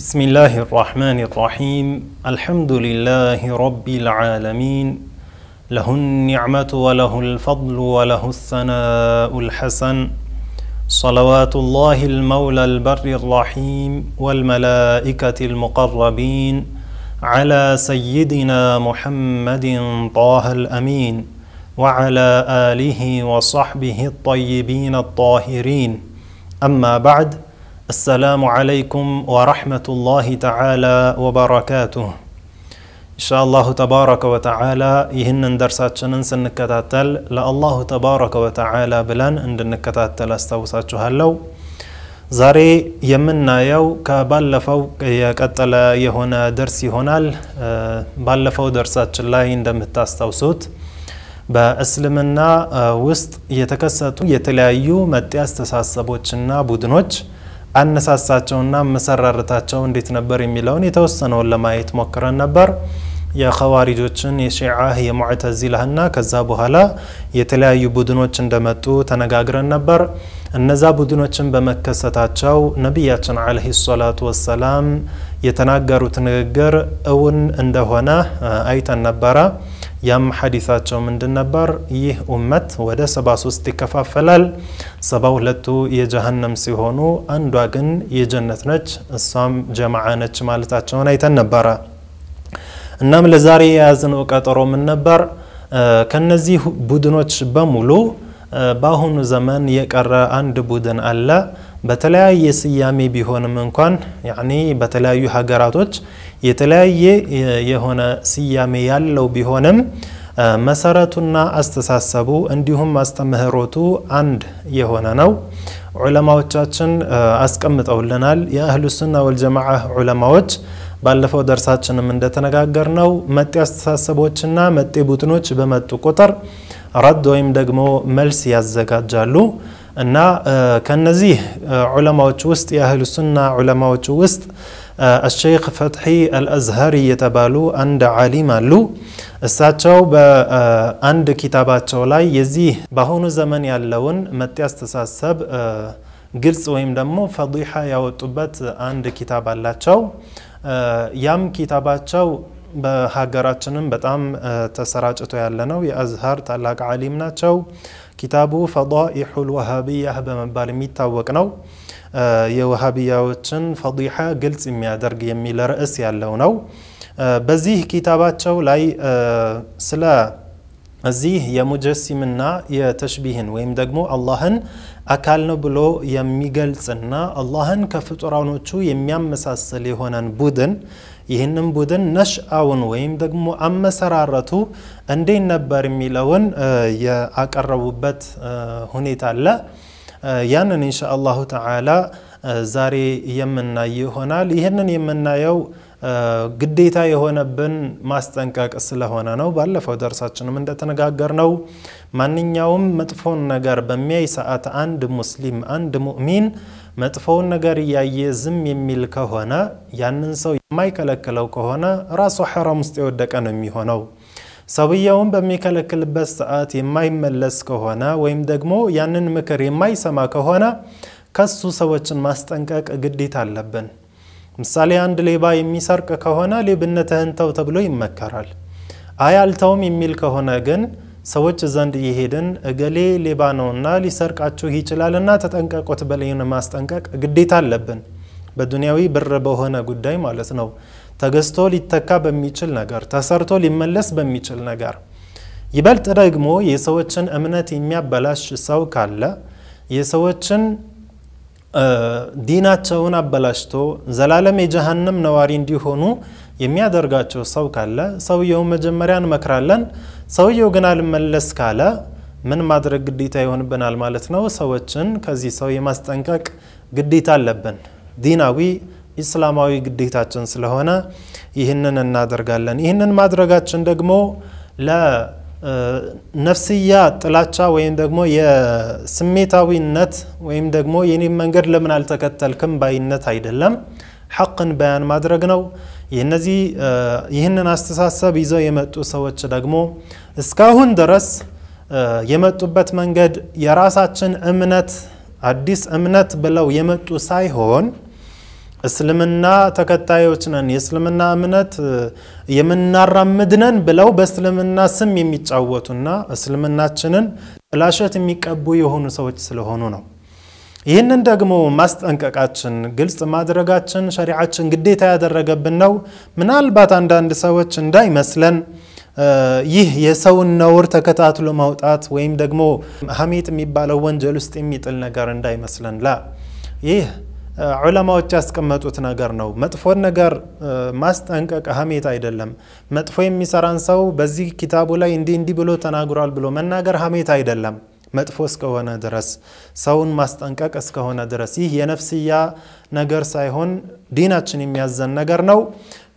بسم الله الرحمن الرحيم الحمد لله رب العالمين له النعمة وله الفضل وله الثناء الحسن صلوات الله المولى البر الرحيم والملائكة المقربين على سيدنا محمد طه الأمين وعلى آله وصحبه الطيبين الطاهرين أما بعد السلام عليكم ورحمة الله تعالى وبركاته إن شاء الله تبارك وتعالى يهنن درسات شنن سنكتاتل لالله تبارك وتعالى بلان እንድንከታተል አስታውሳችኋለሁ ዛሬ የምናየው ከባለፈው የቀጠለ የሆነ ደርስ ይሆናል ባለፈው ደርሳችን ላይ እንደምታስታውሱት በእስልምና ውስጥ የተከሰቱ የተለያዩ መጤ አስተሳሰቦችና ቡድኖች አነሳሳቸውና መሰራረታቸው እንዴት ነበር የሚለውን የተወሰነውን ለማየት ሞክረን ነበር። የኸዋሪጆችን የሺዓህ የሙዕተዚላህና ከዛ በኋላ የተለያዩ ቡድኖች እንደመጡ ተነጋግረን ነበር። እነዛ ቡድኖችን በመከሰታቸው ነቢያችን አለህ ሰላቱ ወሰላም የተናገሩት ንግግር እውን እንደሆነ አይተን ነበረ። ያም ሐዲሳቸው ምንድን ነበር? ይህ ኡመት ወደ 73 ይከፋፈላል። 72ቱ የጀሀነም ሲሆኑ አንዷ ግን የጀነት ነች፣ እሷም ጀማዓ ነች ማለታቸውን አይተን ነበረ። እናም ለዛሬ የያዝነው ቀጠሮ ምን ነበር? ከነዚህ ቡድኖች በሙሉ በአሁኑ ዘመን የቀረ አንድ ቡድን አለ። በተለያየ ስያሜ ቢሆንም እንኳን ያኒ በተለያዩ ሀገራቶች የተለያየ የሆነ ስያሜ ያለው ቢሆንም መሰረቱና አስተሳሰቡ እንዲሁም አስተምህሮቱ አንድ የሆነ ነው። ዑለማዎቻችን አስቀምጠውልናል። የአህሉ ሱና ወልጀማዓ ዑለማዎች ባለፈው ደርሳችንም እንደተነጋገር ነው መጤ አስተሳሰቦችና መጤ ቡድኖች በመጡ ቁጥር ረድ ወይም ደግሞ መልስ ያዘጋጃሉ። እና ከነዚህ ዑለማዎች ውስጥ የአህሉ ሱና ዑለማዎች ውስጥ አሸይኽ ፈትሒ አልአዝሀሪ የተባሉ አንድ ዓሊም አሉ። እሳቸው በአንድ ኪታባቸው ላይ የዚህ በአሁኑ ዘመን ያለውን መጤ አስተሳሰብ ግልጽ ወይም ደግሞ ፈዲሓ ያወጡበት አንድ ኪታብ አላቸው። ያም ኪታባቸው በሀገራችንም በጣም ተሰራጭቶ ያለ ነው። የአዝሀር ታላቅ ዓሊም ናቸው። كتابه فضائح الوهابية بمن بارميتا وقنو يوهابية وچن فضيحة قلت إمي أدرق يمي لرأس يالونو بزيه كتابات شو لاي سلا زيه يمجسمنا يتشبيهن ويمدقمو اللهن أكالنا بلو يمي قلت إنا اللهن كفتران وچو يميام مساسلي هونان بودن ይህንም ቡድን ነሽአውን ወይም ደግሞ አመሰራረቱ እንዴት ነበር የሚለውን ያቀረቡበት ሁኔታ አለ። ያንን ኢንሻአላሁ ተዓላ ዛሬ የምናይ ይሆናል። ይህንን የምናየው ግዴታ የሆነብን ማስጠንቀቅ ስለሆነ ነው። ባለፈው ደርሳችንም እንደተነጋገር ነው። ማንኛውም መጥፎውን ነገር በሚያይ ሰዓት አንድ ሙስሊም አንድ ሙእሚን መጥፎውን ነገር እያየ ዝም የሚል ከሆነ ያንን ሰው የማይከለክለው ከሆነ ራሱ ሐራም ውስጥ የወደቀ ነው የሚሆነው። ሰውየውን በሚከለክልበት ሰዓት የማይመለስ ከሆነ ወይም ደግሞ ያንን ምክር የማይሰማ ከሆነ ከሱ ሰዎችን ማስጠንቀቅ ግዴታ አለብን። ምሳሌ አንድ ሌባ የሚሰርቅ ከሆነ ሌብነትህን ተው ተብሎ ይመከራል። አይ አልተውም የሚል ከሆነ ግን ሰዎች ዘንድ እየሄድን እገሌ ሌባ ነውና ሊሰርቃችሁ ይችላልና ተጠንቀቁት ብለን ማስጠንቀቅ ግዴታ አለብን። በዱንያዊ ብር በሆነ ጉዳይ ማለት ነው። ተገዝቶ ሊተካ በሚችል ነገር፣ ተሰርቶ ሊመለስ በሚችል ነገር ይበልጥ ደግሞ የሰዎችን እምነት የሚያበላሽ ሰው ካለ የሰዎችን ዲናቸውን አበላሽቶ ዘላለም የጀሃንም ነዋሪ እንዲሆኑ የሚያደርጋቸው ሰው ካለ ሰውየው መጀመሪያ እንመክራለን። ሰውየው ግን አልመለስ ካለ ምን ማድረግ ግዴታ ይሆንብናል ማለት ነው። ሰዎችን ከዚህ ሰው የማስጠንቀቅ ግዴታ አለብን። ዲናዊ ኢስላማዊ ግዴታችን ስለሆነ ይህንን እናደርጋለን። ይህንን ማድረጋችን ደግሞ ነፍስያ ጥላቻ ወይም ደግሞ የስሜታዊነት ወይም ደግሞ የኔ መንገድ ለምን አልተከተልክም ባይነት አይደለም። ሐቅን በያን ማድረግ ነው። የነዚህ ይህንን አስተሳሰብ ይዘው የመጡ ሰዎች ደግሞ እስካሁን ድረስ የመጡበት መንገድ የራሳችን እምነት አዲስ እምነት ብለው የመጡ ሳይሆን እስልምና ተከታዮች ነን፣ የእስልምና እምነት የምናራምድ ነን ብለው በእስልምና ስም የሚጫወቱና እስልምናችንን ጥላሸት የሚቀቡ የሆኑ ሰዎች ስለሆኑ ነው። ይህንን ደግሞ ማስጠንቀቃችን፣ ግልጽ ማድረጋችን ሸሪዓችን ግዴታ ያደረገብን ነው። ምናልባት አንዳንድ ሰዎች እንዳይመስለን ይህ የሰውን ነውር ተከታትሎ ማውጣት ወይም ደግሞ ሀሜት የሚባለው ወንጀል ውስጥ የሚጥል ነገር እንዳይመስለን ላ ይህ ዑለማዎች ያስቀመጡት ነገር ነው። መጥፎን ነገር ማስጠንቀቅ ሀሜት አይደለም። መጥፎ የሚሰራን ሰው በዚህ ኪታቡ ላይ እንዲህ እንዲህ ብሎ ተናግሯል ብሎ መናገር ሀሜት አይደለም። መጥፎ እስከሆነ ድረስ ሰውን ማስጠንቀቅ እስከሆነ ድረስ ይህ የነፍስያ ነገር ሳይሆን ዲናችን የሚያዘን ነገር ነው።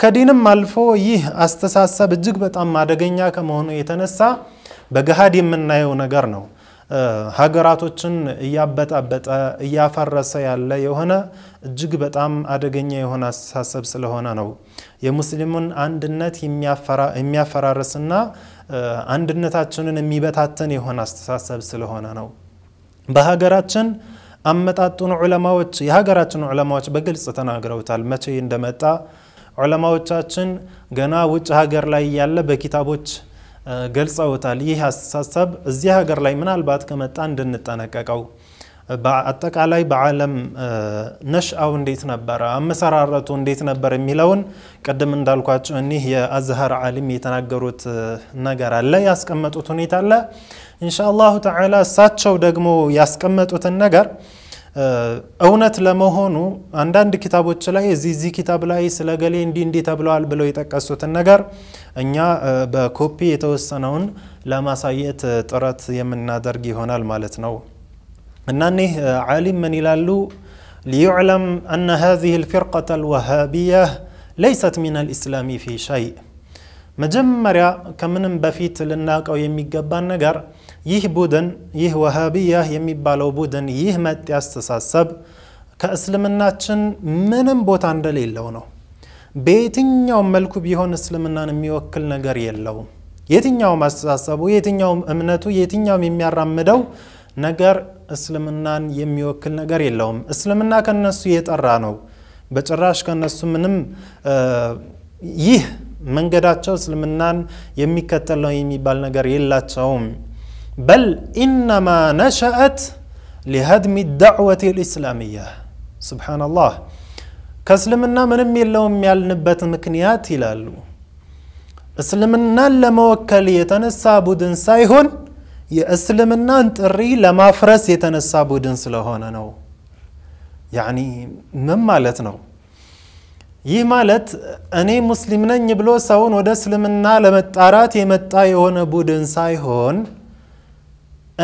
ከዲንም አልፎ ይህ አስተሳሰብ እጅግ በጣም አደገኛ ከመሆኑ የተነሳ በገሃድ የምናየው ነገር ነው። ሀገራቶችን እያበጣበጠ እያፈረሰ ያለ የሆነ እጅግ በጣም አደገኛ የሆነ አስተሳሰብ ስለሆነ ነው። የሙስሊሙን አንድነት የሚያፈራርስና አንድነታችንን የሚበታተን የሆነ አስተሳሰብ ስለሆነ ነው። በሀገራችን አመጣጡን ዑለማዎች የሀገራችን ዑለማዎች በግልጽ ተናግረውታል። መቼ እንደመጣ ዑለማዎቻችን ገና ውጭ ሀገር ላይ ያለ በኪታቦች ገልጸውታል። ይህ አስተሳሰብ እዚህ ሀገር ላይ ምናልባት ከመጣ እንድንጠነቀቀው በአጠቃላይ በዓለም ነሽአው እንዴት ነበረ፣ አመሰራረቱ እንዴት ነበር የሚለውን ቅድም እንዳልኳቸው እኒህ የአዝሀር ዓሊም የተናገሩት ነገር አለ፣ ያስቀመጡት ሁኔታ አለ። ኢንሻ አላሁ ተዓላ እሳቸው ደግሞ ያስቀመጡትን ነገር እውነት ለመሆኑ አንዳንድ ኪታቦች ላይ እዚህ እዚህ ኪታብ ላይ ስለ ገሌ እንዲህ እንዲህ ተብለዋል ብለው የጠቀሱትን ነገር እኛ በኮፒ የተወሰነውን ለማሳየት ጥረት የምናደርግ ይሆናል ማለት ነው እና እኒህ ዓሊም ምን ይላሉ ሊዩዕለም አነ ሃዚህ ልፊርቀተ ልወሃቢያ ለይሰት ሚን አልእስላሚ ፊ ሸይ መጀመሪያ ከምንም በፊት ልናውቀው የሚገባን ነገር ይህ ቡድን ይህ ወሃቢያ የሚባለው ቡድን ይህ መጤ አስተሳሰብ ከእስልምናችን ምንም ቦታ እንደሌለው ነው። በየትኛውም መልኩ ቢሆን እስልምናን የሚወክል ነገር የለውም። የትኛውም አስተሳሰቡ፣ የትኛውም እምነቱ፣ የትኛውም የሚያራምደው ነገር እስልምናን የሚወክል ነገር የለውም። እስልምና ከነሱ የጠራ ነው። በጭራሽ ከነሱ ምንም ይህ መንገዳቸው እስልምናን የሚከተል ነው የሚባል ነገር የላቸውም። بل إنما نشأت لهدم الدعوة الإسلامية سبحان الله كسلمنا من أمي اللوم يال نبت مكنيات لالو أسلمنا لما وكل يتنسى بودن سايهن يأسلمنا أنت الري لما فرس يتنسى بودن سلوهن نو يعني من مالتنا ي مالت እኔ مسلمنا ነኝ ብሎ ሰውን ወደ እስልምና ለመጣራት የመጣ የሆነ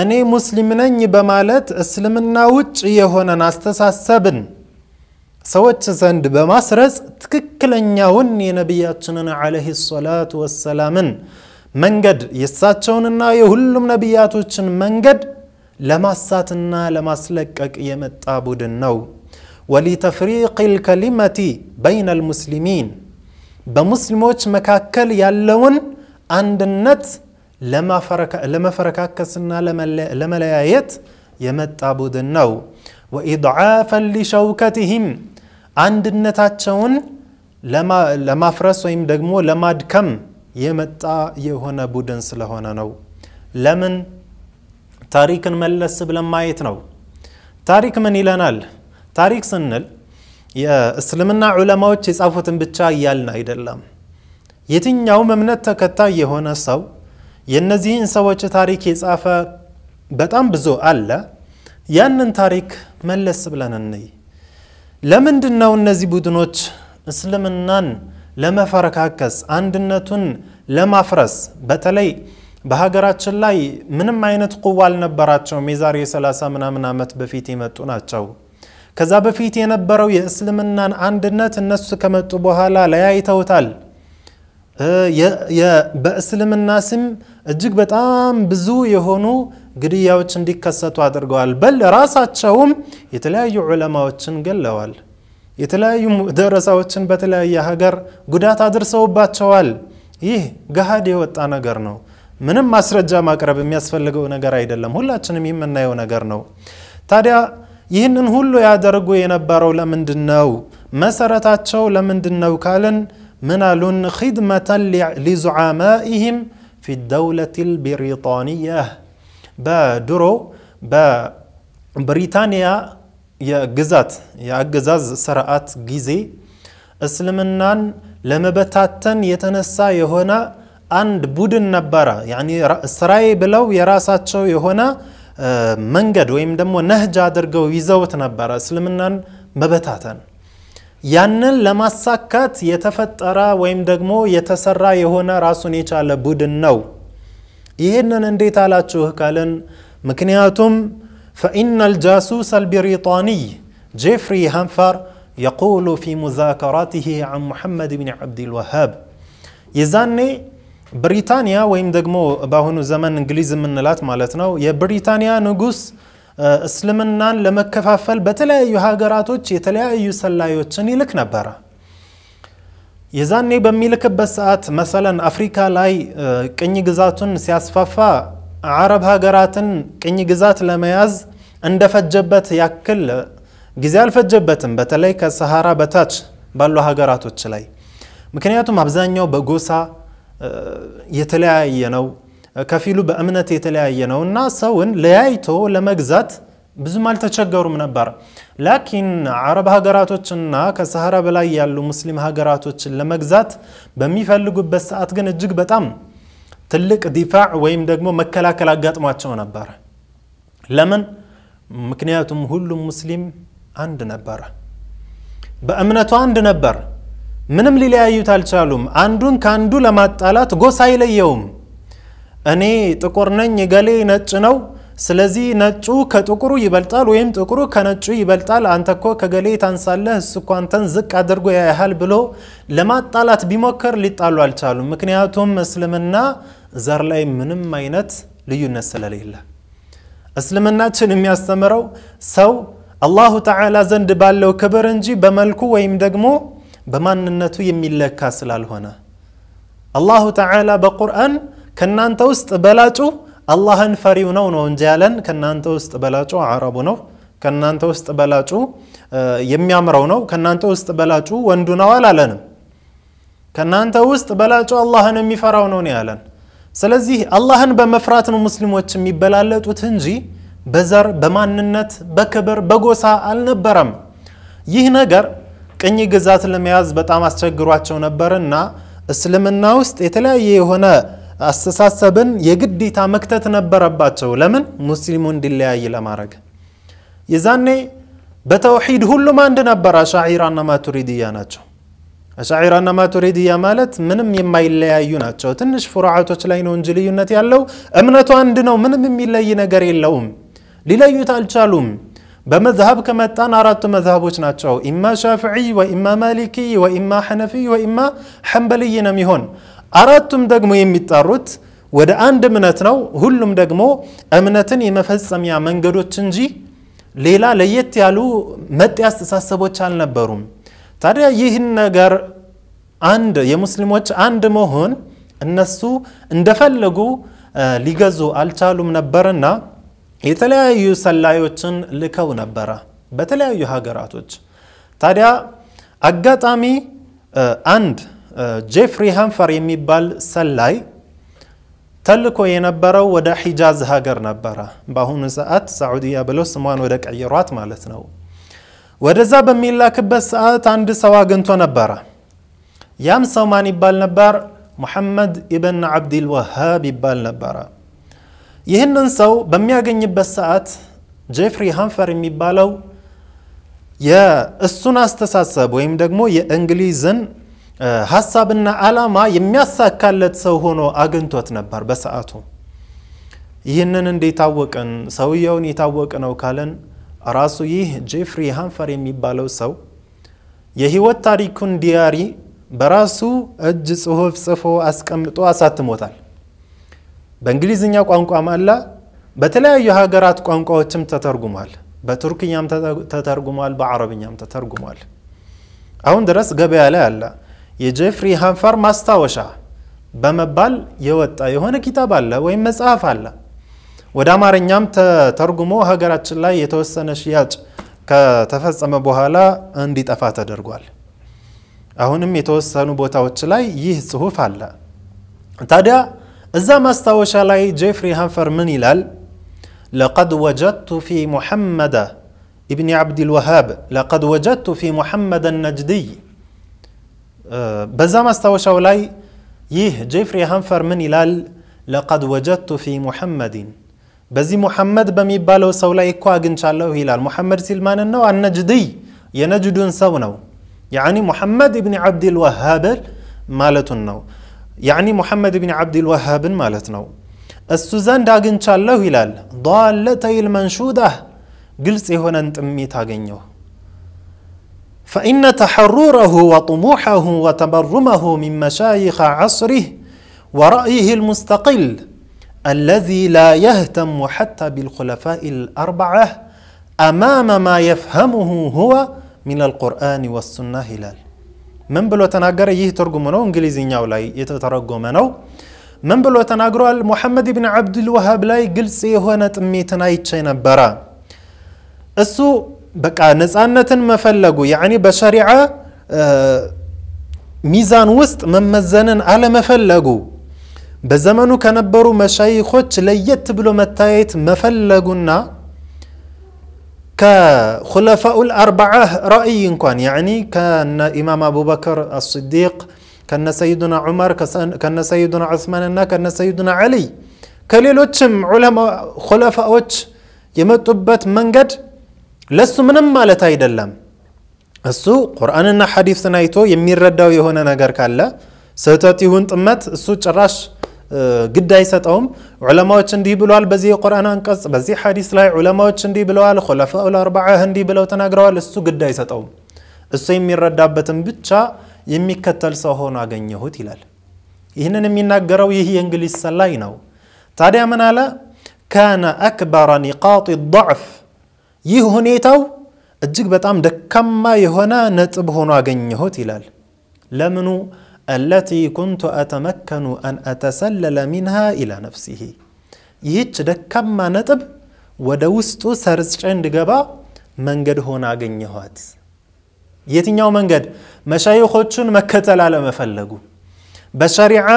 እኔ ሙስሊም ነኝ በማለት እስልምና ውጭ የሆነን አስተሳሰብን ሰዎች ዘንድ በማስረጽ ትክክለኛውን የነቢያችንን ዓለይሂ ሰላቱ ወሰላምን መንገድ የእሳቸውንና የሁሉም ነቢያቶችን መንገድ ለማሳትና ለማስለቀቅ የመጣ ቡድን ነው። ወሊተፍሪቅ ልከሊመቲ በይነ ልሙስሊሚን በሙስሊሞች መካከል ያለውን አንድነት ለመፈረካከስና ለመለያየት የመጣ ቡድን ነው ወኢድዓፈን ሊሸውከትህም አንድነታቸውን ለማፍረስ ወይም ደግሞ ለማድከም የመጣ የሆነ ቡድን ስለሆነ ነው ለምን ታሪክን መለስ ብለን ማየት ነው ታሪክ ምን ይለናል ታሪክ ስንል የእስልምና ዑለማዎች የጻፉትን ብቻ እያልን አይደለም የትኛውም እምነት ተከታይ የሆነ ሰው የእነዚህን ሰዎች ታሪክ የጻፈ በጣም ብዙ አለ። ያንን ታሪክ መለስ ብለን እንይ። ለምንድን ነው እነዚህ ቡድኖች እስልምናን ለመፈረካከስ አንድነቱን ለማፍረስ በተለይ በሀገራችን ላይ ምንም አይነት ቁዋ አልነበራቸውም። የዛሬ የሰላሳ ምናምን ዓመት በፊት የመጡ ናቸው። ከዛ በፊት የነበረው የእስልምናን አንድነት እነሱ ከመጡ በኋላ ለያይተውታል። በእስልምና ስም እጅግ በጣም ብዙ የሆኑ ግድያዎች እንዲከሰቱ አድርገዋል። በል ራሳቸውም የተለያዩ ዑለማዎችን ገለዋል። የተለያዩ ደረሳዎችን በተለያየ ሀገር ጉዳት አድርሰውባቸዋል። ይህ ገሃድ የወጣ ነገር ነው። ምንም ማስረጃ ማቅረብ የሚያስፈልገው ነገር አይደለም። ሁላችንም የምናየው ነገር ነው። ታዲያ ይህንን ሁሉ ያደርጉ የነበረው ለምንድን ነው? መሰረታቸው ለምንድን ነው ካልን منل خدمة لزعمائهم في الدولة البريطانية با درو با بريطانيا يا قزات يا قزاز سرقات قيزي اسلمنان لما بتاتن يتنسى يهونا عند بودن نبرة يعني سراي بلو يراسات شو يهونا منجد ويمدمو نهجا درقو يزوت نبرة اسلمنان مبتاتن يانن ያንን ለማሳካት የተፈጠረ ወይም ደግሞ የተሰራ የሆነ ራሱን የቻለ ቡድን ነው። ይህንን እንዴት አላችሁ ካልን مكنياتم فإن الجاسوس البريطاني جيفري هانفر يقول في مذاكراته عن محمد بن عبد الوهاب يزاني بريطانيا ويم دغمو باهونو زمن انجليز من نلات مالتنو يا بريطانيا نقص እስልምናን ለመከፋፈል በተለያዩ ሀገራቶች የተለያዩ ሰላዮችን ይልክ ነበረ። የዛኔ በሚልክበት ሰዓት መሰለን አፍሪካ ላይ ቅኝ ግዛቱን ሲያስፋፋ አረብ ሀገራትን ቅኝ ግዛት ለመያዝ እንደፈጀበት ያክል ጊዜ አልፈጀበትም። በተለይ ከሰሃራ በታች ባሉ ሀገራቶች ላይ ምክንያቱም አብዛኛው በጎሳ የተለያየ ነው። ከፊሉ በእምነት የተለያየ ነው እና ሰውን ለያይቶ ለመግዛት ብዙም አልተቸገሩም ነበር። ላኪን አረብ ሀገራቶችና ከሰሃራ በላይ ያሉ ሙስሊም ሀገራቶችን ለመግዛት በሚፈልጉበት ሰዓት ግን እጅግ በጣም ትልቅ ዲፋዕ ወይም ደግሞ መከላከል አጋጥሟቸው ነበር። ለምን? ምክንያቱም ሁሉም ሙስሊም አንድ ነበረ፣ በእምነቱ አንድ ነበር። ምንም ሊለያዩት አልቻሉም። አንዱን ከአንዱ ለማጣላት ጎሳ አይለየውም። እኔ ጥቁር ነኝ፣ እገሌ ነጭ ነው፣ ስለዚህ ነጩ ከጥቁሩ ይበልጣል ወይም ጥቁሩ ከነጩ ይበልጣል፣ አንተ እኮ ከገሌ ታንሳለህ፣ እሱ እኮ አንተን ዝቅ አድርጎ ያያህል ብሎ ለማጣላት ቢሞከር ሊጣሉ አልቻሉም። ምክንያቱም እስልምና ዘር ላይ ምንም አይነት ልዩነት ስለሌለ እስልምናችን የሚያስተምረው ሰው አላሁ ተዓላ ዘንድ ባለው ክብር እንጂ በመልኩ ወይም ደግሞ በማንነቱ የሚለካ ስላልሆነ አላሁ ተዓላ በቁርአን ከእናንተ ውስጥ በላጩ አላህን ፈሪው ነው ነው እንጂ ያለን ከእናንተ ውስጥ በላጩ አረቡ ነው ከእናንተ ውስጥ በላጩ የሚያምረው ነው ከእናንተ ውስጥ በላጩ ወንዱ ነው አላለንም ከእናንተ ውስጥ በላጩ አላህን የሚፈራው ነው ነው ያለን ስለዚህ አላህን በመፍራት ነው ሙስሊሞች የሚበላለጡት እንጂ በዘር በማንነት በክብር በጎሳ አልነበረም ይህ ነገር ቅኝ ግዛት ለመያዝ በጣም አስቸግሯቸው ነበርና እስልምና ውስጥ የተለያየ የሆነ አስተሳሰብን የግዴታ መክተት ነበረባቸው። ለምን? ሙስሊሙ እንዲለያይ ለማድረግ። የዛኔ በተውሂድ ሁሉም አንድ ነበር። አሻዒራና ማቱሪድያ ናቸው። አሻዒራና ማቱሪድያ ማለት ምንም የማይለያዩ ናቸው። ትንሽ ፍርዓቶች ላይ ነው እንጂ ልዩነት ያለው እምነቱ አንድ ነው። ምንም የሚለይ ነገር የለውም። ሊለዩት አልቻሉም። በመዝሀብ ከመጣን አራቱ መዝሀቦች ናቸው። ኢማ ሻፍዒ ወኢማ ማሊኪ ወኢማ ሐነፊ ወኢማ ሐንበልይ ነው የሚሆን አራቱም ደግሞ የሚጠሩት ወደ አንድ እምነት ነው። ሁሉም ደግሞ እምነትን የመፈጸሚያ መንገዶች እንጂ ሌላ ለየት ያሉ መጤ አስተሳሰቦች አልነበሩም። ታዲያ ይህን ነገር አንድ የሙስሊሞች አንድ መሆን እነሱ እንደፈለጉ ሊገዙ አልቻሉም ነበርና የተለያዩ ሰላዮችን ልከው ነበረ በተለያዩ ሀገራቶች። ታዲያ አጋጣሚ አንድ ጄፍሪ ሃንፈር የሚባል ሰላይ ተልኮ የነበረው ወደ ሒጃዝ ሀገር ነበረ። በአሁኑ ሰዓት ሳዑዲያ ብለው ስሟን ወደ ቀይሯት ማለት ነው። ወደዛ በሚላክበት ሰዓት አንድ ሰው አግኝቶ ነበረ። ያም ሰው ማን ይባል ነበር? ሙሐመድ ኢብን ወሃብ ይባል ነበረ። ይህንን ሰው በሚያገኝበት ሰዓት ጄፍሪ ሃንፈር የሚባለው የእሱን አስተሳሰብ ወይም ደግሞ የእንግሊዝን ሀሳብና አላማ የሚያሳካለት ሰው ሆኖ አግኝቶት ነበር በሰዓቱ። ይህንን እንዴት አወቅን? ሰውየውን የታወቅ ነው ካለን ራሱ ይህ ጄፍሪ ሃንፈር የሚባለው ሰው የህይወት ታሪኩን ዲያሪ በራሱ እጅ ጽሁፍ ጽፎ አስቀምጦ አሳትሞታል። በእንግሊዝኛ ቋንቋም አለ፣ በተለያዩ ሀገራት ቋንቋዎችም ተተርጉሟል። በቱርክኛም ተተርጉሟል፣ በአረብኛም ተተርጉሟል። አሁን ድረስ ገበያ ላይ አለ። የጄፍሪ ሃንፈር ማስታወሻ በመባል የወጣ የሆነ ኪታብ አለ ወይም መጽሐፍ አለ። ወደ አማርኛም ተተርጉሞ ሀገራችን ላይ የተወሰነ ሽያጭ ከተፈጸመ በኋላ እንዲጠፋ ተደርጓል። አሁንም የተወሰኑ ቦታዎች ላይ ይህ ጽሁፍ አለ። ታዲያ እዛ ማስታወሻ ላይ ጄፍሪ ሃንፈር ምን ይላል? لقد وجدت في محمد ابن عبد الوهاب لقد وجدت في محمد النجدي بزام استوشاو لاي يه جيفري هانفر من إلال لقد وجدت في محمد بزي محمد بميبالو بمي بالو إن شاء الله إلال محمد سلمان النو النجدي نجدي ينجدون سونو يعني محمد ابن عبد الوهاب مالت النو يعني محمد ابن عبد الوهاب مالت نو السوزان داجن شالو هلال ضالتي المنشودة قلسي هنا انت امي تاجنيو فإن تحرره وطموحه وتبرمه من مشايخ عصره ورأيه المستقل الذي لا يهتم حتى بالخلفاء الأربعة أمام ما يفهمه هو من القرآن والسنة هلال من بلو تناغر يه انجليزي نيو لاي يتترجمنو من بلو تناغر محمد بن عبد الوهاب لاي قلسي هو تنايت يتشي برا السو بقى نزانة مفلقو يعني بشريعة آه ميزان وسط ممزانا على مفلقو بزمانو كنبرو مشايخوش ليت بلو متايت مفلقونا كخلفاء الأربعة رأي كان يعني كان إمام أبو بكر الصديق كان سيدنا عمر كان سيدنا عثمان كان سيدنا علي كليلوتشم علماء خلفاء وتش يمتبت منجد لسو منم مالتا يدلم السو قرآن النا حديث سنايتو يمير رداو يهونا نگر كالا ستاتي هونت امت السو چراش قد ايسات اوم علماء چندي بلوال بزي قرآن انقص بزي حديث لاي علماء چندي بلوال خلفاء الاربعة هندي بلو تنگروال السو قد ايسات اوم السو يمير رداو بتن بچا يمي كتل سوهون اغن يهو تلال إهنا نمي ناقرو يهي انجليس سلاينو تادي امنالا كان أكبر نقاط الضعف ይህ ሁኔታው እጅግ በጣም ደካማ የሆነ ነጥብ ሆኖ አገኘሁት ይላል። ለምኑ አለቲ ኩንቱ አተመከኑ አን አተሰለለ ሚንሃ ኢላ ነፍሲሂ ይህች ደካማ ነጥብ ወደ ውስጡ ሰርጬ እንድገባ መንገድ ሆነ አገኘኋት። የትኛው መንገድ? መሻይኾቹን መከተል አለመፈለጉ፣ በሸሪዓ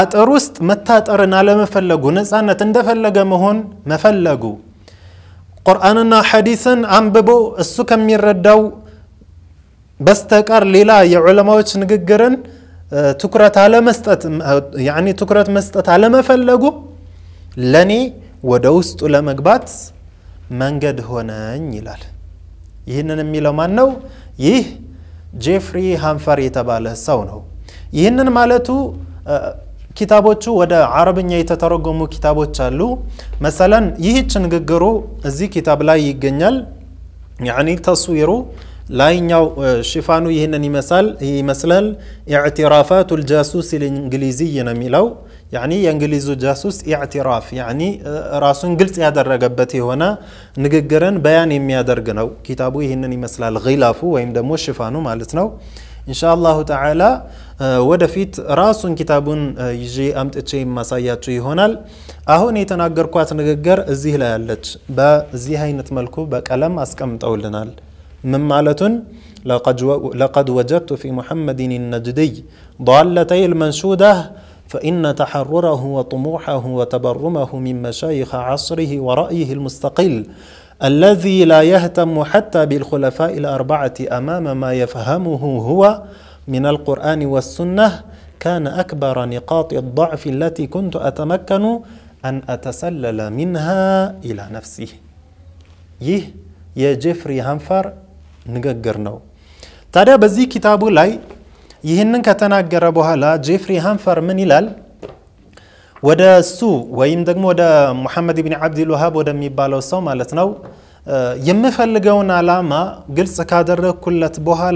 አጥር ውስጥ መታጠርን አለመፈለጉ፣ ነፃነት እንደፈለገ መሆን መፈለጉ ቁርአንና ሐዲስን አንብቦ እሱ ከሚረዳው በስተቀር ሌላ የዑለማዎች ንግግርን ትኩረት አለመስጠት ትኩረት መስጠት አለመፈለጉ ለኔ ወደ ውስጡ ለመግባት መንገድ ሆነኝ ይላል። ይህንን የሚለው ማን ነው? ይህ ጄፍሪ ሃንፈር የተባለ ሰው ነው። ይህንን ማለቱ ኪታቦቹ ወደ አረብኛ የተተረጎሙ ኪታቦች አሉ መሰለን ይህች ንግግሩ እዚህ ኪታብ ላይ ይገኛል ያኒ ተስዊሩ ላይኛው ሽፋኑ ይህንን ይመስላል ይመስላል ኢዕትራፋቱ ልጃሱስ ልእንግሊዝይ ነው የሚለው ያኒ የእንግሊዙ ጃሱስ ኢዕትራፍ ያኒ ራሱን ግልጽ ያደረገበት የሆነ ንግግርን በያን የሚያደርግ ነው ኪታቡ ይህንን ይመስላል ላፉ ወይም ደግሞ ሽፋኑ ማለት ነው ኢንሻ አላሁ ተዓላ ودفيت راسون كتابون يجي أمت اتشي مسايات شي هونال أهون يتناقر قوات نغقر زيه لا يالج با زيه هاي نتملكو با كلام أسكم تقولنال من مالتون لقد وجدت في محمد النجدي ضالتي المنشودة فإن تحرره وطموحه وتبرمه من مشايخ عصره ورأيه المستقل الذي لا يهتم حتى بالخلفاء الأربعة أمام ما يفهمه هو من القرآن والسنة كان أكبر نقاط الضعف التي كنت أتمكن أن أتسلل منها إلى نفسي يه يا جيفري هانفر نغغرنو تادا بزي كتابو لاي يهنن كتنا قربوها لا جيفري هانفر من إلال ودا سو ويم دقم ودا محمد بن عبد الوهاب ودا ميبالو سو مالتنو يمفلقون علامة قلت كادر كلت بوها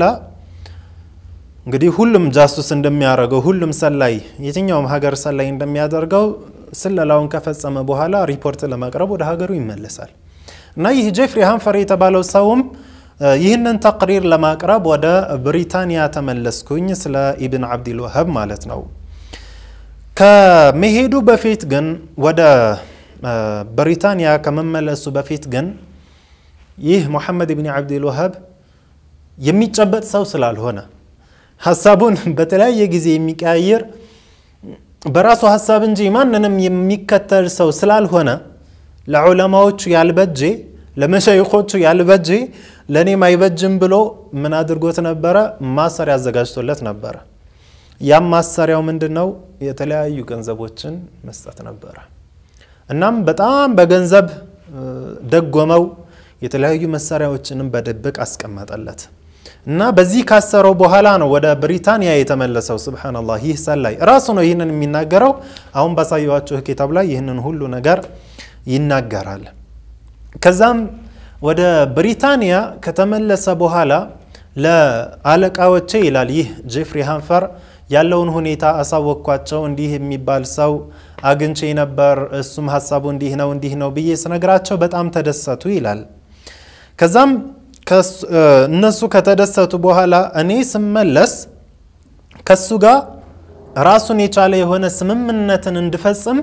እንግዲህ ሁሉም ጃሱስ እንደሚያደርገው ሁሉም ሰላይ፣ የትኛውም ሀገር ሰላይ እንደሚያደርገው ስለላውን ከፈጸመ በኋላ ሪፖርት ለማቅረብ ወደ ሀገሩ ይመለሳል እና ይህ ጄፍሪ ሃንፈር የተባለው ሰውም ይህንን ተቅሪር ለማቅረብ ወደ ብሪታንያ ተመለስኩኝ፣ ስለ ኢብን አብዲልወሃብ ማለት ነው። ከመሄዱ በፊት ግን ወደ ብሪታንያ ከመመለሱ በፊት ግን ይህ ሙሐመድ ኢብን አብዲልወሃብ የሚጨበጥ ሰው ስላልሆነ ሀሳቡን በተለያየ ጊዜ የሚቀያየር በራሱ ሀሳብ እንጂ ማንንም የሚከተል ሰው ስላልሆነ ለዑለማዎቹ ያልበጄ ለመሸይኮቹ ያልበጄ ለእኔም አይበጅም ብሎ ምን አድርጎት ነበረ? ማሰሪያ አዘጋጅቶለት ነበረ። ያም ማሰሪያው ምንድን ነው? የተለያዩ ገንዘቦችን መስጠት ነበረ። እናም በጣም በገንዘብ ደጎመው፣ የተለያዩ መሳሪያዎችንም በድብቅ አስቀመጠለት። እና በዚህ ካሰረው በኋላ ነው ወደ ብሪታንያ የተመለሰው። ስብሓንላህ ይህ ሰላይ ራሱ ነው ይህንን የሚናገረው። አሁን ባሳየኋችሁ ኪታብ ላይ ይህንን ሁሉ ነገር ይናገራል። ከዛም ወደ ብሪታንያ ከተመለሰ በኋላ ለአለቃዎቼ ይላል ይህ ጄፍሪ ሃንፈር ያለውን ሁኔታ አሳወቅኳቸው። እንዲህ የሚባል ሰው አግኝቼ ነበር፣ እሱም ሀሳቡ እንዲህ ነው እንዲህ ነው ብዬ ስነግራቸው በጣም ተደሰቱ ይላል። ከዛም እነሱ ከተደሰቱ በኋላ እኔ ስመለስ ከሱ ጋር ራሱን የቻለ የሆነ ስምምነትን እንድፈጽም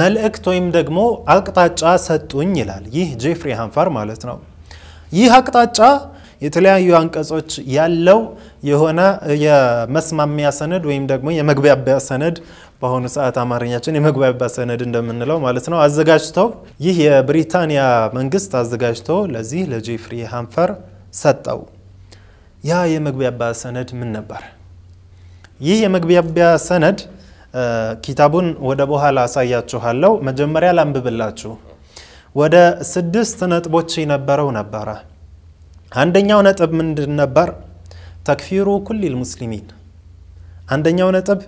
መልእክት ወይም ደግሞ አቅጣጫ ሰጡኝ ይላል። ይህ ጄፍሪ ሃንፋር ማለት ነው። ይህ አቅጣጫ የተለያዩ አንቀጾች ያለው የሆነ የመስማሚያ ሰነድ ወይም ደግሞ የመግባቢያ ሰነድ በአሁኑ ሰዓት አማርኛችን የመግባቢያ ሰነድ እንደምንለው ማለት ነው አዘጋጅተው ይህ የብሪታንያ መንግስት አዘጋጅቶ ለዚህ ለጄፍሪ ሃንፈር ሰጠው። ያ የመግባቢያ ሰነድ ምን ነበር? ይህ የመግባቢያ ሰነድ ኪታቡን ወደ በኋላ አሳያችኋለሁ። መጀመሪያ ላንብብላችሁ። ወደ ስድስት ነጥቦች የነበረው ነበረ። አንደኛው ነጥብ ምንድን ነበር? ተክፊሩ ኩል ልሙስሊሚን። አንደኛው ነጥብ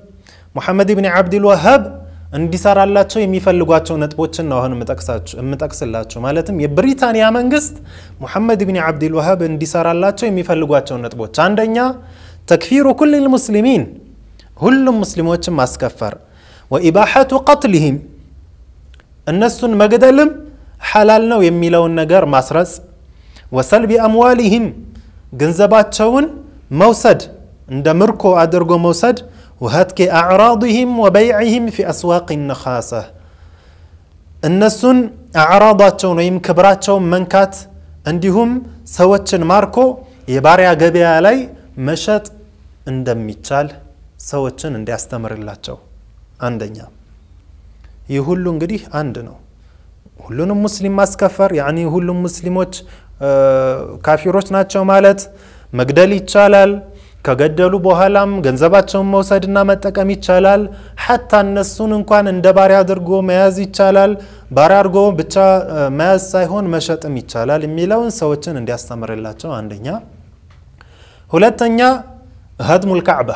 ሙሐመድ ብን ዓብድልወሃብ እንዲሰራላቸው የሚፈልጓቸው ነጥቦችን ነው አሁን የምጠቅስላቸው። ማለትም የብሪታንያ መንግስት ሙሐመድ ብን ዓብድልወሃብ እንዲሰራላቸው የሚፈልጓቸው ነጥቦች አንደኛ ተክፊሩ ኩል ልሙስሊሚን፣ ሁሉም ሙስሊሞችን ማስከፈር፣ ወኢባሐቱ ቀትልህም እነሱን መግደልም ሐላል ነው የሚለውን ነገር ማስረጽ وسلب أموالهم جنزبات شون موسد عند مركو أدرجو موسد وهتك أعراضهم وبيعهم في أسواق النخاسة أعراضات شون ويم شون منكات عندهم سوتشن ماركو يبارع قبيا علي مشت እንደሚቻል ሰዎችን እንዲያስተምርላቸው አንደኛ ይህ ሁሉ እንግዲህ አንድ ነው ሁሉንም ሙስሊም ማስከፈር يعني ሁሉም ሙስሊሞች ካፊሮች ናቸው ማለት መግደል ይቻላል። ከገደሉ በኋላም ገንዘባቸውን መውሰድና መጠቀም ይቻላል። ሐታ እነሱን እንኳን እንደ ባሪያ አድርጎ መያዝ ይቻላል። ባሪያ አድርጎ ብቻ መያዝ ሳይሆን መሸጥም ይቻላል የሚለውን ሰዎችን እንዲያስተምርላቸው አንደኛ። ሁለተኛ ሀድሙ ልካዕባ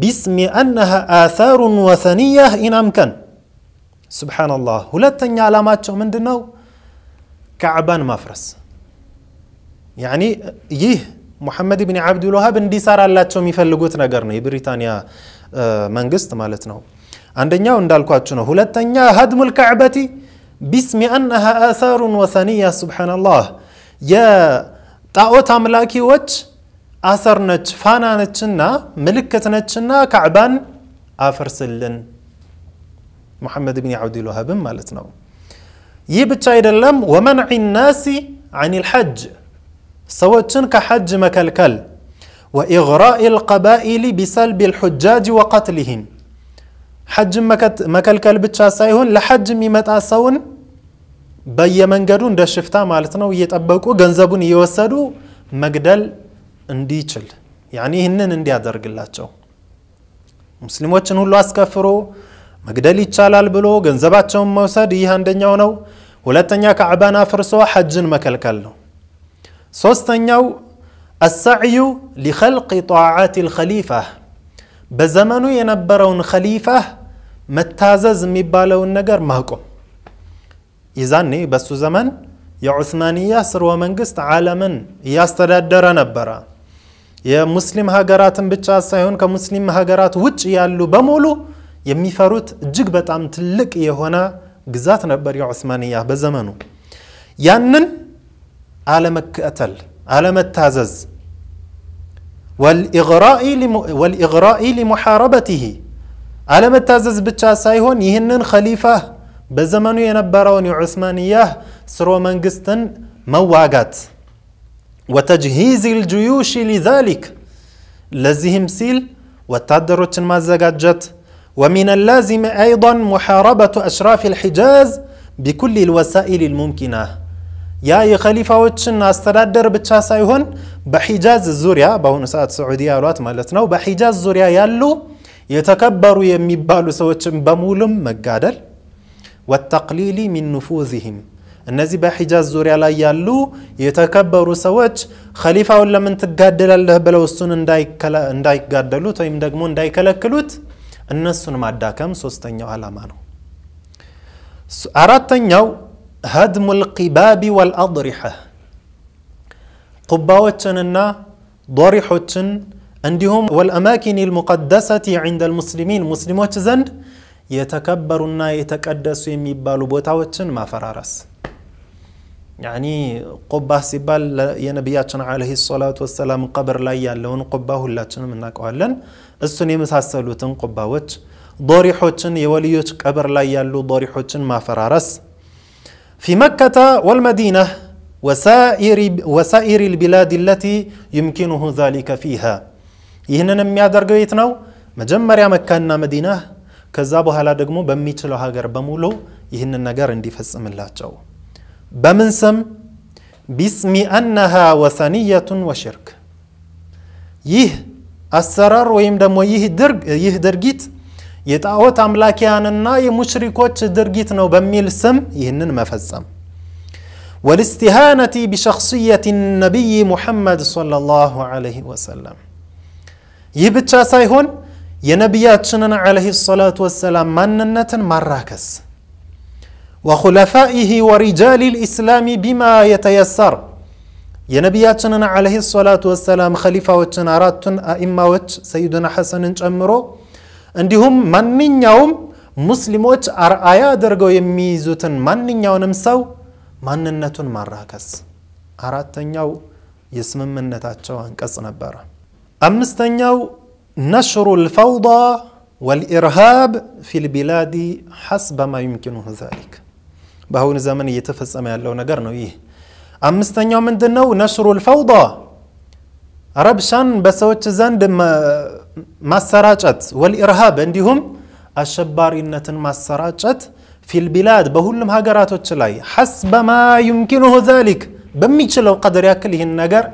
ቢስሚ አነሃ آثار وثنية ኢናምከን أمكن ሁለተኛ ዓላማቸው ነው? كعبان ማፍረስ ያኒ ይህ ሙሐመድ ብን አብዱል ወሃብ እንዲሰራላቸው የሚፈልጉት ነገር ነው የብሪታንያ መንግስት ማለት ነው አንደኛው እንዳልኳችሁ ነው ሁለተኛ ሀድሙ ልካዕበቲ ቢስሚ አነሃ አሳሩን ወሰኒያ ስብሓናላህ የጣዖት አምላኪዎች አሰር ነች ፋና ነችና ምልክት ነችና ካዕባን አፍርስልን ሙሐመድ ብን አብዱል ወሃብም ማለት ነው ይህ ብቻ አይደለም ወመንዕ ናሲ አን ልሐጅ ሰዎችን ከሐጅ መከልከል وإغراء القبائل بسلب الحجاج وقتلهم حج መከልከል ብቻ ሳይሆን ለሐጅ የሚመጣ ሰውን በየመንገዱ እንደ ሽፍታ ማለት ነው እየጠበቁ ገንዘቡን እየወሰዱ መግደል እንዲችል ያኒ ይህንን እንዲያደርግላቸው ሙስሊሞችን ሁሉ አስከፍሮ መግደል ይቻላል ብሎ ገንዘባቸውን መውሰድ ይህ አንደኛው ነው። ሁለተኛ ከዕባን አፍርሶ ሐጅን መከልከል ነው። ሶስተኛው አሳዕዩ ሊኸልቅ ጣዓት ልኸሊፋ በዘመኑ የነበረውን ኸሊፋ መታዘዝ የሚባለውን ነገር ማቆም። ይዛኔ በሱ ዘመን የዑስማንያ ስርወ መንግስት ዓለምን እያስተዳደረ ነበረ። የሙስሊም ሀገራትን ብቻ ሳይሆን ከሙስሊም ሀገራት ውጭ ያሉ በሙሉ يميفاروت جيك باتام تلك يهونا غزات نبري عثمانية بزمانو يانن عالم كأتل عالم التازز والإغراء, لم... والإغراء لمحاربته عالم التازز بتشاساي هون يهنن خليفة بزمانو ينبرون عثمانية سرو منقستن مواقات وتجهيز الجيوش لذلك لزهم سيل وتدرت مزقات جت ومن اللازم أيضا محاربة أشراف الحجاز بكل الوسائل الممكنة يا خليفة وتشن أستردر بتشاسعهن بحجاز الزوريا بهون ساعة السعودية روات مالتنا وبحجاز الزوريا يالو يتكبروا يميبالوا سوتشن بمولم مقادل والتقليل من نفوذهم النزي بحجاز الزوريا لا يالو يتكبر سوتش خليفة ولا من تقادل الله بلو السنن دايك دايك قادلو تايم دقمون دايك لكلوت طيب እነሱን ማዳከም ሶስተኛው ዓላማ ነው يو هدم القباب والأضرحة قباوتنا ضرحتن عندهم والأماكن المقدسة عند المسلمين مسلمات زند يتكبرنا يتقدسوا يميبالو بوتاوتن ما فرارس يعني قبة سبال ينبيا عليه الصلاة والسلام قبر لا يالون قبة هلا تشن منك أهلن السني مسحسلو تن قبة وت ضريحو تشن يوليو قبر لا يالو ضريحو تشن ما فرارس في مكة والمدينة وسائر وسائر البلاد التي يمكنه ذلك فيها يهنا نمي عدر قويتناو مجمّر يا مكة إن مدينة كذابو هلا دقمو بميتلو هاجر بمولو يهنا نجار اندي فاسم الله تشاو بمنسم بسم أنها وثنية وشرك يه السرر ويم دمو يه درج يه درجيت يتأوت عملك عن الناي مشركوتش درجيت نو بميل سم يهنن ما فزم والاستهانة بشخصية النبي محمد صلى الله عليه وسلم يبتشا سايهون ينبياتشنن عليه الصلاة والسلام من النتن مراكس مر وخلفائه ورجال الإسلام بما يتيسر يا نبي عليه الصلاة والسلام خليفة وتنارات أئمة وت سيدنا حسن أمرو عندهم من يوم مسلم وت أرأي درجو يميزوتن من يوم سو من النتون مراكس أرأتن يو يسم من نتاتشو أنكس نبارا أمستن يو نشر الفوضى والإرهاب في البلاد حسب ما يمكنه ذلك بهون زمن يتفس أما لو نجرنا إيه أم مستني من دنو نشر الفوضى ربشان بسوت زند ما ما سرقت والإرهاب عندهم الشبار إن ما سرقت في البلاد بهولم هاجرات وتشلاي حسب ما يمكنه ذلك بميتش لو قدر ياكله النجر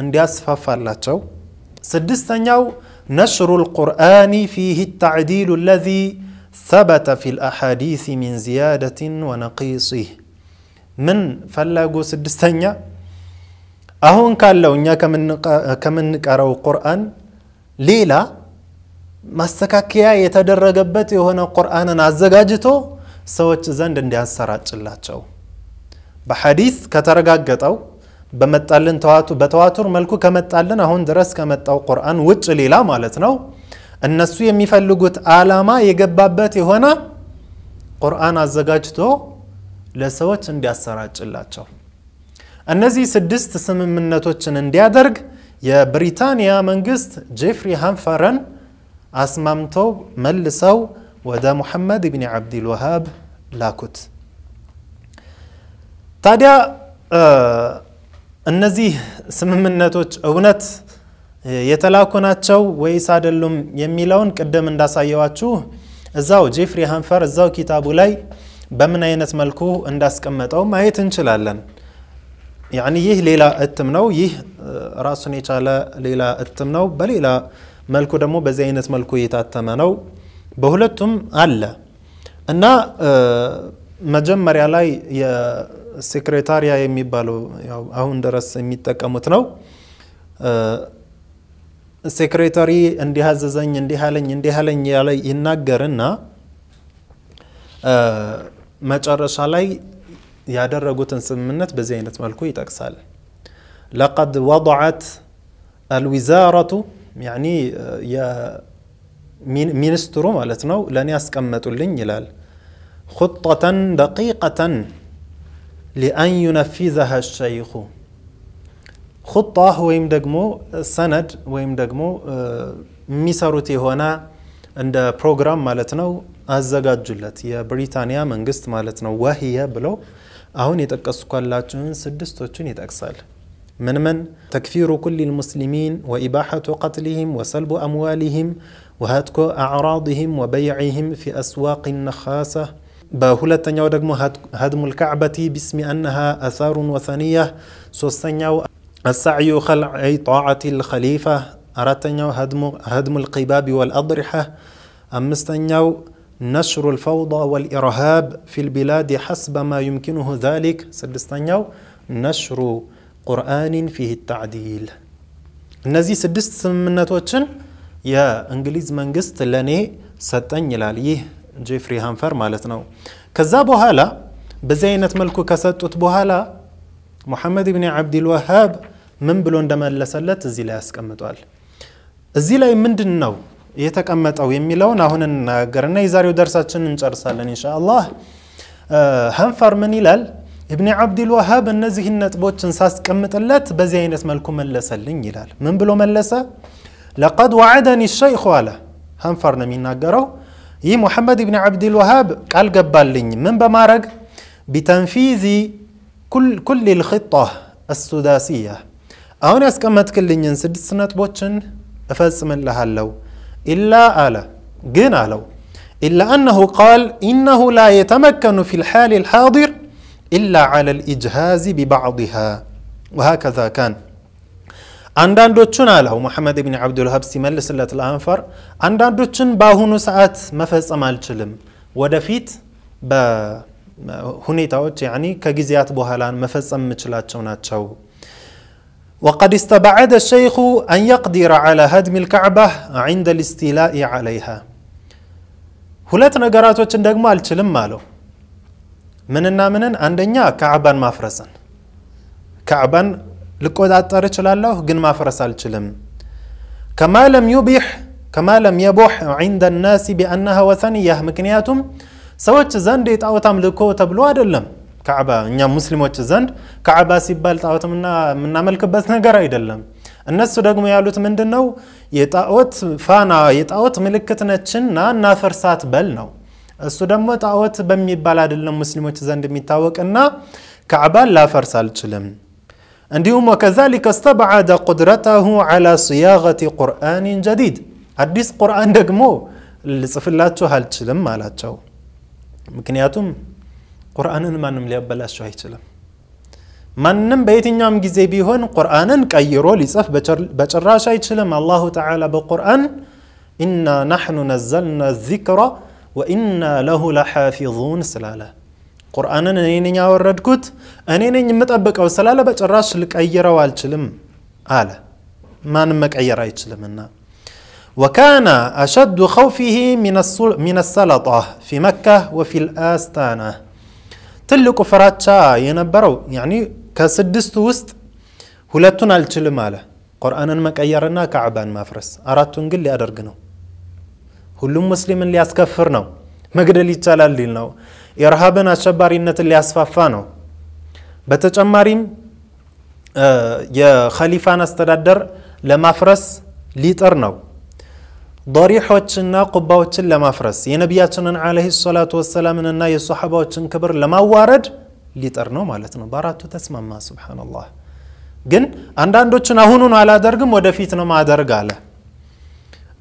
عند أسفة فلاتو سدستنيو نشر القرآن فيه التعديل الذي ሰበተ ፊል الأحاديث من زيادة ونقيصه من فلاقو سدستنيا አሁን ካለው እኛ ከምንቀረው ቁርአን ሌላ ማስተካከያ የተደረገበት የሆነ ቁርአንን አዘጋጅቶ ሰዎች ዘንድ እንዲያሰራጭላቸው በሐዲስ ከተረጋገጠው በመጣልን በተዋቱር መልኩ ከመጣልን አሁን ድረስ ከመጣው ቁርአን ውጭ ሌላ ማለት ነው النسو يميفلقوت آلاما يقباباتي هنا قرآن الزقاجتو لسوات اندي أسراج اللاتشو النزي سدست سم من نتوچن اندي أدرق يا بريطانيا منقست جيفري هانفارن أسمامتو ملسو ودا محمد بن عبد الوهاب لاكوت تاديا آه النزي سم من نتوچ أونت የተላኩ ናቸው ወይስ አይደሉም የሚለውን ቅድም እንዳሳየዋችሁ እዛው ጄፍሪ ሃንፈር እዛው ኪታቡ ላይ በምን አይነት መልኩ እንዳስቀመጠው ማየት እንችላለን። ያኒ ይህ ሌላ እትም ነው። ይህ ራሱን የቻለ ሌላ እትም ነው። በሌላ መልኩ ደግሞ በዚህ አይነት መልኩ የታተመ ነው። በሁለቱም አለ እና መጀመሪያ ላይ የሴክሬታሪያ የሚባለው አሁን ድረስ የሚጠቀሙት ነው። سكرتاري عندها زين عندها لين عندها لين يلا ينقرننا ما ترش علي يا درة جوتن سمنت بزينة مالكوي تكسل لقد وضعت الوزارة يعني يا مين مينسترو مالتنا لن يسكمت اللينيلال خطة دقيقة لأن ينفذها الشيخ خطة ويم دقمو سند ويم دقمو آه، ميساروت هنا عند بروجرام مالتنا አዘጋጁለት የብሪታንያ መንግስት ማለት ነው። ወህየ ብለው አሁን የጠቀስኳላችሁን ስድስቶችን ይጠቅሳል። من من تكفير كل المسلمين وإباحة قتلهم وسلب أموالهم وهاتكو أعراضهم وبيعهم في أسواق النخاسة بهلتنيا دقمو هدم الكعبة باسم أنها أثار وثنية سوستنيا السعي خلع أي طاعة الخليفة أرتنيو هدم, هدم القباب والأضرحة استنيو نشر الفوضى والإرهاب في البلاد حسب ما يمكنه ذلك سدستنيو نشر قرآن فيه التعديل نزي سدست من توتشن يا انجليز منجست لاني ستن يلاليه جيفري هانفر مالتنا كذابو هالا بزينة ملكو كستوت بوهالا محمد بن عبد الوهاب ምን ብሎ እንደመለሰለት እዚህ ላይ ያስቀምጧል። እዚህ ላይ ምንድን ነው የተቀመጠው የሚለውን አሁን እንናገርና የዛሬው ደርሳችን እንጨርሳለን ኢንሻአላህ። ሀንፈር ምን ይላል? ኢብኒ አብድልዋሃብ እነዚህን ነጥቦችን ሳስቀምጥለት በዚህ አይነት መልኩ መለሰልኝ ይላል። ምን ብሎ መለሰ? ለቀድ ዋዕደኒ ሸይኹ አለ ሀንፈር ነው የሚናገረው። ይህ ሙሐመድ ኢብኒ አብድልዋሃብ ቃል ገባልኝ ምን በማድረግ ቢተንፊዚ ኩል ልክጣ السداسيه أهون أسكمت كل ينسى السنة بوتشن أفز من لهالو إلا على جن علىو إلا أنه قال إنه لا يتمكن في الحال الحاضر إلا على الإجهاز ببعضها وهكذا كان عندنا دوتشن علىو محمد بن عبد الوهاب سمال سلة الأنفر عندنا دوتشن باهونو ساعات مفز أمال تلم ودفيت ب هنيتاوت يعني كجزيات بوهالان مفز أم تلات شونات شو, ناتشو. وقد استبعد الشيخ أن يقدر على هدم الكعبة عند الاستيلاء عليها هلات نقرات وچندق مال چلم مالو مننا منن عندنا كعبا ما فرسن كعبا لكو دات تاري چلالله قن ما فرسال چلم كما لم يبيح كما لم يبوح عند الناس بأنها وثنية مكنياتهم سوچ زندي تاوتام لكو تبلو عدلم كعبة إن مسلم وتشزند كعبة سيبال تعوت منا منا ملك بس نجار يدلم الناس تدعم يعلوت من دناو يتعوت فانا يتعوت ملكتنا تشنا نافر سات بلناو السودان متعوت بمية بلاد اللهم مسلم وتشزند ميتعوك إن كعبة لا فرسال تشلم عندهم وكذلك استبعد قدرته على صياغة قرآن جديد حديث قرآن دقمو اللي صفلاتو هالتشلم مالاتو مكنياتهم ቁርአንን ማንም ሊያበላሸው አይችልም ማንም በየትኛውም ጊዜ ቢሆን ቁርአንን ቀይሮ ሊጽፍ በጭራሽ አይችልም አላሁ ተዓላ በቁርአን ኢና ናሕኑ ነዘልና ዚክራ ወኢና ለሁ ለሓፊዙን ስላለ ቁርአንን እኔ ነኝ ያወረድኩት እኔ ነኝ የምጠብቀው ስላለ በጭራሽ ልቀይረው አልችልም አለ ማንም መቀየር አይችልምና وكان أشد خوفه من السلطة في مكة وفي الآستانة تلك فراتشا ينبرو يعني كسدست هلاتون هلتنا التل ماله قرآن ما كيرنا كعبان ما فرس أردت نقل لي أدرقنو هل مسلم اللي أسكفرنو ما لي اللي تلال يرهابنا إرهابنا شبارينة اللي أسفافانو بتج أماريم يا خليفان استدادر لما فرس ليترنو ضريحوتنا قباوتن لمافرس የነቢያችንን عليه الصلاة والسلام እና የሶሐባዎችን ክብር ለማዋረድ ሊጠር ነው ማለት ነው በአራቱ ተስማማ ሱብሃንአላህ ግን አንዳንዶችን አሁኑን አላደርግም ወደፊት ነው ማደርግ አለ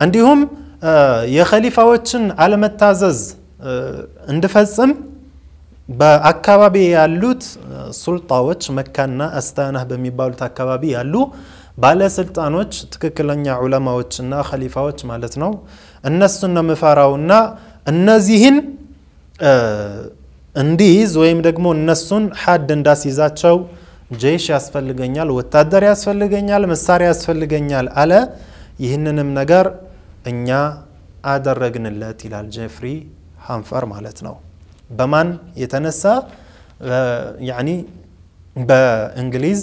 እንዲሁም የኸሊፋዎችን አለመታዘዝ እንድፈጽም በአካባቢ ያሉት ሱልጣዎች መካና አስታናህ በሚባሉት አካባቢ ያሉ ባለስልጣኖች ትክክለኛ እና ኸሊፋዎች ማለት ነው። እነሱን ነው የምፈራውና እነዚህን እንዲይዝ ወይም ደግሞ እነሱን ሀድ እንዳስይዛቸው ጄሽ ያስፈልገኛል፣ ወታደር ያስፈልገኛል፣ መሳሪያ ያስፈልገኛል አለ። ይህንንም ነገር እኛ አደረግንለት ይላል ጄፍሪ ሀንፈር ማለት ነው። በማን የተነሳ ያኒ በእንግሊዝ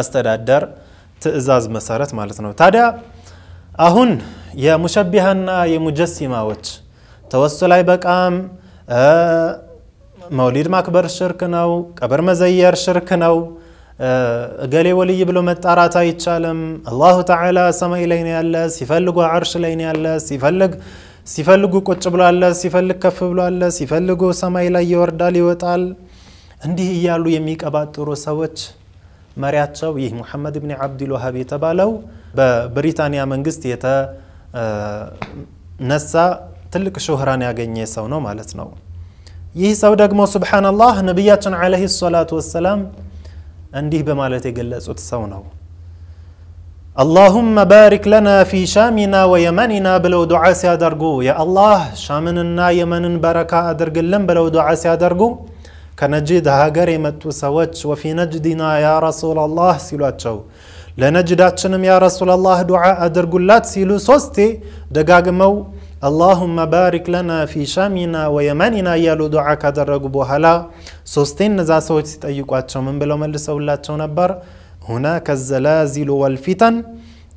አስተዳደር ትእዛዝ መሰረት ማለት ነው። ታዲያ አሁን የሙሸቢሃና የሙጀሲማዎች ተወሱ ላይ በቃም መውሊድ ማክበር ሽርክ ነው፣ ቀብር መዘየር ሽርክ ነው፣ እገሌ ወልይ ብሎ መጣራት አይቻልም። አላሁ ተዓላ ሰማይ ላይ ነው ያለ፣ ሲፈልጉ አርሽ ላይ ነው ያለ፣ ሲፈልግ ሲፈልጉ ቁጭ ብሎ አለ፣ ሲፈልግ ከፍ ብሎ አለ፣ ሲፈልጉ ሰማይ ላይ ይወርዳል ይወጣል። እንዲህ እያሉ የሚቀባጥሩ ሰዎች መሪያቸው ይህ ሙሐመድ ብን አብዱል ወሃብ የተባለው በብሪታንያ መንግስት የተነሳ ትልቅ ሹህራን ያገኘ ሰው ነው ማለት ነው። ይህ ሰው ደግሞ ሱብሓነላህ ነቢያችን ዓለይሂ ሰላቱ ወሰላም እንዲህ በማለት የገለጹት ሰው ነው። اللهم بارك لنا في شامنا ويمننا بلو دعاء سيادرقو يا الله شامننا يمنن بركة أدرق لن بلو دعاء سيادرقو كنجد هاجر متو سوتش وفي نجدنا يا رسول الله سيلوتشو لنجداتشنم يا رسول الله دعاء درقلات سيلو سوستي دقاقمو اللهم بارك لنا في شامنا ويمننا يالو دعاء كدرق بوهلا سوستين نزا سوتي تأيقواتشو من بلو ملس أولاتشو نبر هناك الزلازل والفتن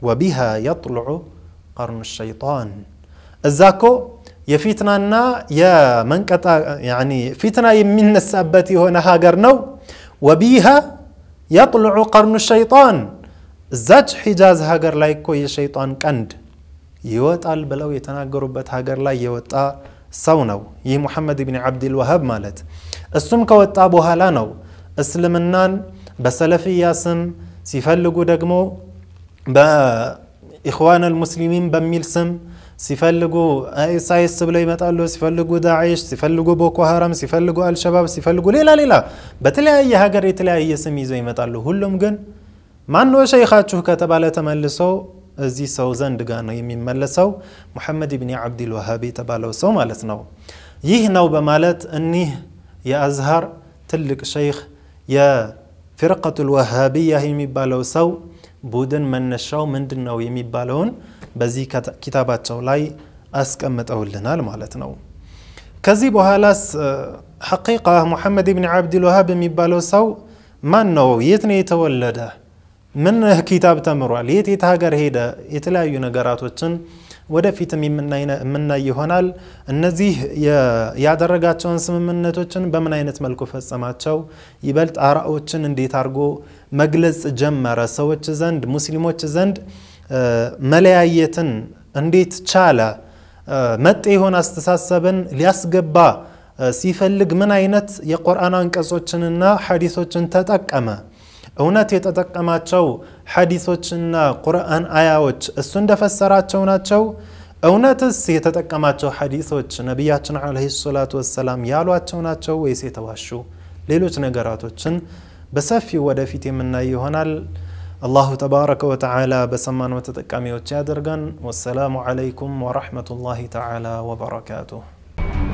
وبها يطلع قرن الشيطان الزاكو يفتنا نا يا من كتا يعني فتنا من السابتي هنا هاجر نو وبيها يطلع قرن الشيطان زج حجاز هاجر لايكو يا شيطان كند يوت البلو يتناجر بات هاجر لا يوت سونو يا محمد بن عبد الوهاب مالت السمك والتابو هالانو اسلم النان بسلفي ياسم سيفلقو دقمو با اخوان المسلمين بميل سم سيفلقو إسايس سبلي متقلو سيفلقو داعش سيفلقو بوكو هرم سيفلقو الشباب سيفلقو ليلا ليلا بتلاقي أي هاجر يتلاقي أي سمي زي متقلو هلهم جن ما إنه شيء خاتشوه كتب على تملسو زي سوزن دجان يمين ملسو محمد بن عبد الوهابي تبالو سو مالتنو يه نو بمالت أني يا أزهر تلك شيخ يا فرقة الوهابية يمي بالو سو بودن من نشاو من دنو يمي بالون በዚህ ኪታባቸው ላይ አስቀምጠውልናል ማለት ነው። ከዚህ በኋላስ ሐቂቃ ሙሐመድ ብን ዓብድልዋሃብ የሚባለው ሰው ማን ነው? የት ነው የተወለደ? ምን ኪታብ ተምሯል? የት የት ሀገር ሄደ? የተለያዩ ነገራቶችን ወደፊትም የምናይ ይሆናል። እነዚህ ያደረጋቸውን ስምምነቶችን በምን አይነት መልኩ ፈጸማቸው? ይበልጥ አራዎችን እንዴት አድርጎ መግለጽ ጀመረ? ሰዎች ዘንድ ሙስሊሞች ዘንድ መለያየትን እንዴት ቻለ? መጤ የሆነ አስተሳሰብን ሊያስገባ ሲፈልግ ምን አይነት የቁርአን አንቀጾችንና ሐዲሶችን ተጠቀመ? እውነት የተጠቀማቸው ሐዲሶችና ቁርአን አያዎች እሱ እንደፈሰራቸው ናቸው? እውነትስ የተጠቀማቸው ሐዲሶች ነቢያችን ዓለይሂ ሰላቱ ወሰላም ያሏቸው ናቸው ወይስ የተዋሹ ሌሎች ነገራቶችን በሰፊው ወደፊት የምናይ ይሆናል። الله تبارك وتعالى بسمان وتتكامي وتشادرغن والسلام عليكم ورحمة الله تعالى وبركاته